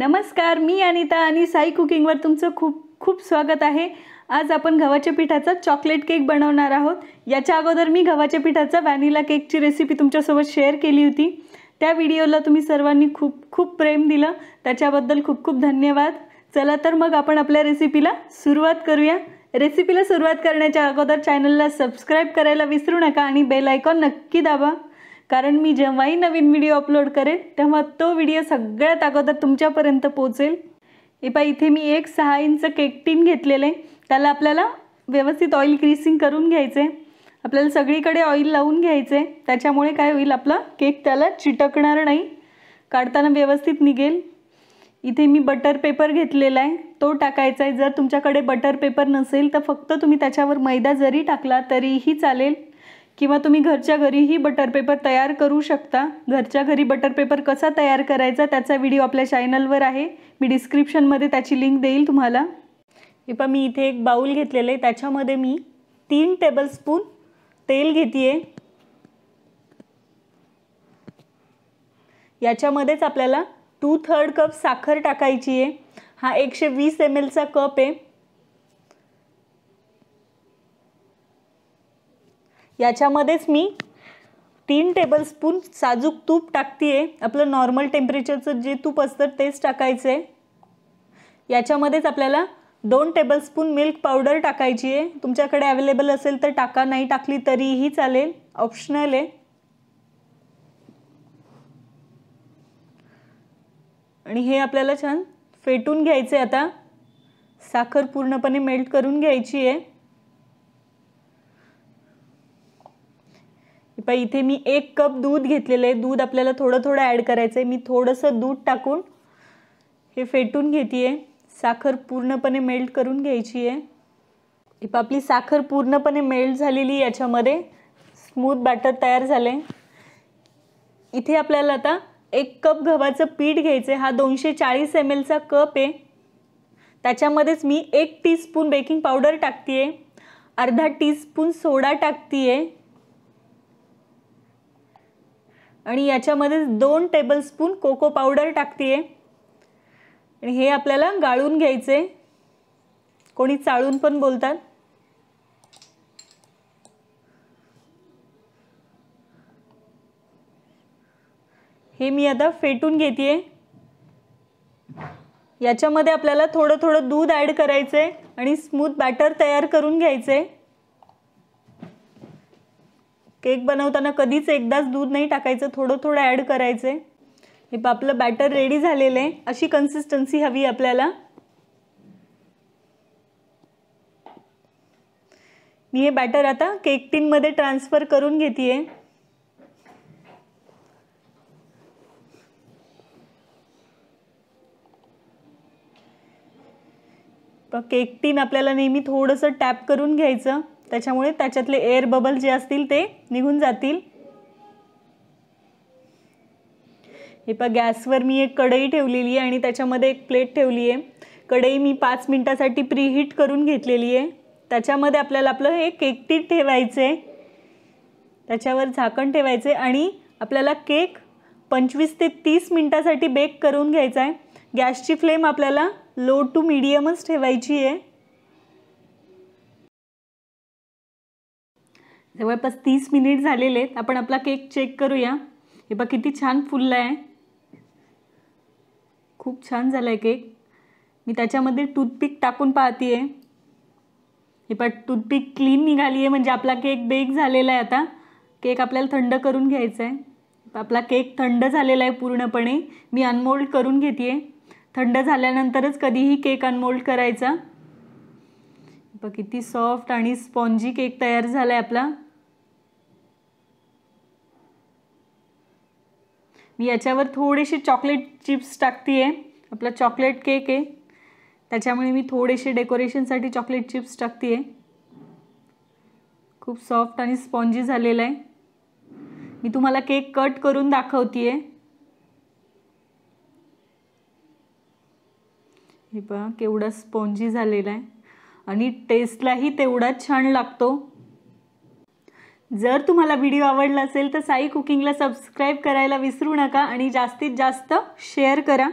नमस्कार मी अनिता आणि साई कुकिंगवर तुमचं खूप खूप स्वागत आहे आज आपण गव्हाच्या पिठाचा चॉकलेट केक बनवणार आहोत याच्या अगोदर मी गव्हाच्या पिठाचा व्हॅनिला केकची रेसिपी तुमच्यासोबत शेअर केली होती त्या व्हिडिओला तुम्ही सर्वांनी खूप खूप प्रेम दिलं त्याच्याबद्दल खूप खूप धन्यवाद चला तर मग आपण आपल्या रेसिपीला सुरुवात करूया रेसिपीला सुरुवात करण्याच्या अगोदर चॅनलला सबस्क्राईब करायला विसरू नका आणि बेल आयकॉन नक्की दाबा कारण मी जेव्हाही नवीन व्हिडिओ अपलोड करेन तेव्हा तो व्हिडिओ सगळ्यात अगोदर तुमच्यापर्यंत पोहोचेल हे पा इथे मी एक सहा इंच केक टीन घेतलेलं आहे त्याला आपल्याला व्यवस्थित ऑइल क्रिसिंग करून घ्यायचं आहे आपल्याला सगळीकडे ऑइल लावून घ्यायचं आहे त्याच्यामुळे काय होईल आपला केक त्याला चिटकणार नाही काढताना व्यवस्थित निघेल इथे मी बटर पेपर घेतलेला आहे तो टाकायचा आहे जर तुमच्याकडे बटर पेपर नसेल तर फक्त तुम्ही त्याच्यावर मैदा जरी टाकला तरीही चालेल किंवा तुम्ही घरच्या घरीही बटर पेपर तयार करू शकता घरच्या घरी बटर पेपर कसा तयार करायचा त्याचा व्हिडिओ आपल्या चॅनलवर आहे मी डिस्क्रिप्शनमध्ये त्याची लिंक देईल तुम्हाला हे पण मी इथे एक बाऊल घेतलेलं आहे त्याच्यामध्ये मी तीन टेबलस्पून तेल घेते याच्यामध्येच आपल्याला टू थर्ड कप साखर टाकायची आहे हा एकशे वीस एम एलचा कप आहे याच्यामध्येच मी तीन टेबलस्पून साजूक तूप टाकते आहे आपलं नॉर्मल टेम्परेचरचं जे तूप असतं तेच टाकायचं आहे याच्यामध्येच आपल्याला दोन टेबलस्पून मिल्क पावडर टाकायची आहे तुमच्याकडे अवेलेबल असेल तर टाका नाही टाकली तरीही चालेल ऑप्शनल आहे आणि हे आपल्याला छान फेटून घ्यायचं आहे आता साखर पूर्णपणे मेल्ट करून घ्यायची आहे पहा इथे मी एक कप दूध घेतलेलं आहे दूध आपल्याला थोडं थोडं ॲड करायचं आहे मी थोडंसं दूध टाकून हे फेटून घेते आहे साखर पूर्णपणे मेल्ट करून घ्यायची आहे इप आपली साखर पूर्णपणे मेल्ट झालेली याच्यामध्ये स्मूथ बॅटर तयार झाले इथे आपल्याला आता एक कप गव्हाचं पीठ घ्यायचं आहे हा दोनशे चाळीस एम एलचा कप आहे त्याच्यामध्येच मी एक टीस्पून बेकिंग पावडर टाकते आहे अर्धा टीस्पून सोडा टाकते आहे आणि याच्यामध्ये दोन टेबलस्पून कोको पावडर टाकते आणि हे आपल्याला गाळून घ्यायचे कोणी चाळून पण बोलतात हे मी आता फेटून घेते याच्यामध्ये आपल्याला थोडं थोडं दूध ॲड करायचं आहे आणि स्मूथ बॅटर तयार करून घ्यायचे केक बनवताना कधीच एकदाच दूध नाही टाकायचं थोडं थोडं ॲड करायचं आहे हे आपलं बॅटर रेडी झालेलं आहे अशी कन्सिस्टन्सी हवी आपल्याला मी हे बॅटर आता केक टीनमध्ये ट्रान्सफर करून घेते तो केक टीन आपल्याला नेहमी थोडंसं टॅप करून घ्यायचं त्याच्यामुळे त्याच्यातले एअर बबल जे असतील ते निघून जातील हे पहा गॅसवर मी एक कढई ठेवलेली आहे आणि त्याच्यामध्ये एक प्लेट ठेवली आहे कढई मी पाच मिनटासाठी प्रीहीट करून घेतलेली आहे त्याच्यामध्ये आपल्याला आपलं हे केकटीत ठेवायचं आहे त्याच्यावर झाकण ठेवायचे आणि आपल्याला केक पंचवीस ते तीस मिनटासाठी बेक करून घ्यायचा आहे गॅसची फ्लेम आपल्याला लो टू मिडियमच ठेवायची आहे जवळपास तीस मिनिट झालेले आहेत आपण आपला केक चेक करूया हे बघा किती छान फुललं आहे खूप छान झाला आहे केक मी त्याच्यामध्ये टूथपिक टाकून पाहते आहे हे पण टूथपिक क्लीन निघाली आहे म्हणजे आपला केक बेक झालेला आहे आता केक आपल्याला थंड करून घ्यायचा आहे आपला केक थंड झालेला आहे पूर्णपणे मी अनमोल्ड करून घेते आहे थंड झाल्यानंतरच कधीही केक अनमोल्ड करायचा बघ किती सॉफ्ट आणि स्पॉन्जी केक तयार झाला आहे आपला मी याच्यावर थोडेसे चॉकलेट चिप्स टाकते आहे आपला चॉकलेट केक आहे त्याच्यामुळे मी थोडेसे डेकोरेशनसाठी चॉकलेट चिप्स टाकते आहे खूप सॉफ्ट आणि स्पॉन्जी झालेला आहे मी तुम्हाला केक कट करून दाखवते आहे हे पहा केवढा स्पॉन्जी झालेला आहे आणि टेस्टलाही तेवढा छान लागतो जर तुम्हाला व्हिडिओ आवडला असेल तर साई कुकिंगला सबस्क्राईब करायला विसरू नका आणि जास्तीत जास्त शेअर करा